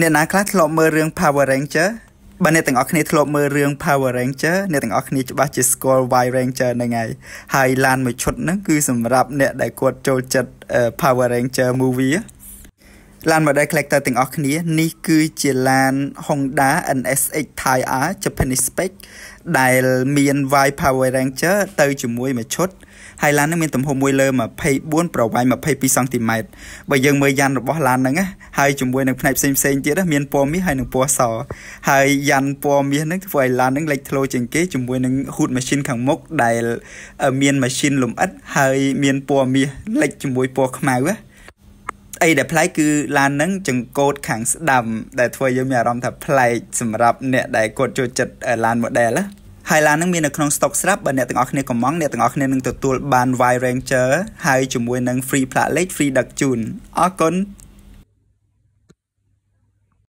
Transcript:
អ្នកណាខ្លះធ្លាប់មើលរឿង Power Ranger បើអ្នកទាំងអស់គ្នាធ្លាប់មើលរឿង Power Ranger អ្នកទាំងអស់គ្នាច្បាស់ជាស្គាល់ White Ranger ហ្នឹងហើយហើយឡានមួយឈុតហ្នឹងគឺសម្រាប់អ្នកដែលគាត់ចូលចិត្ត Power Ranger movie ឡាន model collector ទាំងអស់គ្នានេះគឺជាឡាន Honda NSX Thai R Japanese spec ដែលមាន White Power Ranger ទៅជាមួយមួយឈុត ហើយឡាននេះមានទំហំមួយលើ24ប្រវែង22សង់ទីម៉ែត្របើយើងមើលយ៉ានរបស់ឡានហ្នឹងណាហើយជាមួយនឹងផ្នែកផ្សេងផ្សេងទៀតមានពណ៌មាសហើយនិងពណ៌សហើយយ៉ាន់ពណ៌មាសនឹងធ្វើឲ្យឡាននឹងលេចធ្លោជាងគេជាមួយនឹង hood machine ខាងមុខដែល មាន machine លំអិតហើយមានពណ៌មាសលេចជាមួយពណ៌ខ្មៅណាអីដែលប្លែកគឺឡាននឹងចង្កូត ខាងស្ដាំដែលធ្វើយើងមានអារម្មណ៍ថាប្លែកសម្រាប់អ្នកដែលគាត់ចូលចិត្តឡាន model ណាហើយឡាននឹងមាននៅក្នុង stock ស្រាប់បើអ្នកទាំងអស់គ្នាកំងអ្នកទាំងអស់គ្នានឹងទទួលបាន Y Ranger ហើយជាមួយនឹង free plate free duck tune អរគុណ